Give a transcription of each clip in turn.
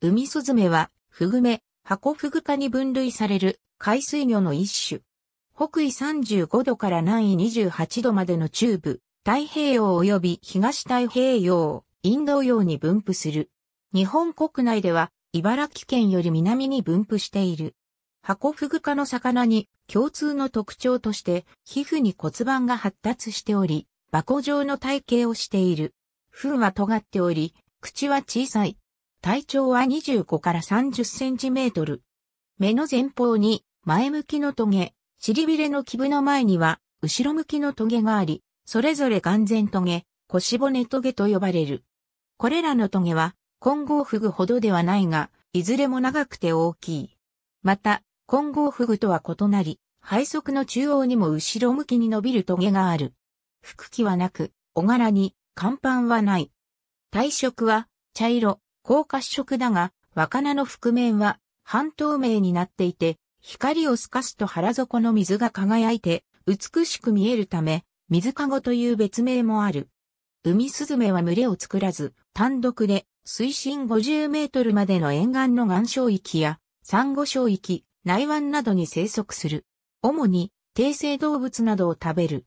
ウミスズメは、フグメ、ハコフグ科に分類される海水魚の一種。北緯35度から南緯28度までの中部、太平洋及び東太平洋、インド洋に分布する。日本国内では、茨城県より南に分布している。ハコフグ科の魚に共通の特徴として、皮膚に骨盤が発達しており、箱状の体型をしている。糞は尖っており、口は小さい。体長は25から30センチメートル。目の前方に前向きのトゲ、尻びれの基部の前には後ろ向きのトゲがあり、それぞれ眼前トゲ、腰骨トゲと呼ばれる。これらのトゲは混合フグほどではないが、いずれも長くて大きい。また、混合フグとは異なり、背側の中央にも後ろ向きに伸びるトゲがある。腹器はなく、お柄に、甲板はない。体色は、茶色、高褐色だが、若菜の覆面は半透明になっていて、光を透かすと腹底の水が輝いて美しく見えるため、水かごという別名もある。海スズメは群れを作らず、単独で水深50メートルまでの沿岸の岩礁域や、珊瑚礁域、内湾などに生息する。主に、低生動物などを食べる。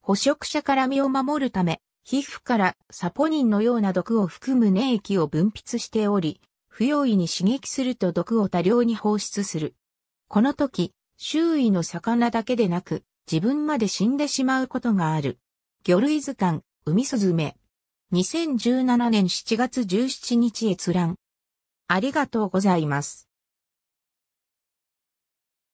捕食者から身を守るため、皮膚からサポニンのような毒を含む粘液を分泌しており、不用意に刺激すると毒を多量に放出する。この時、周囲の魚だけでなく、自分まで死んでしまうことがある。魚類図鑑、海スズメ。2017年7月17日閲覧。ありがとうございます。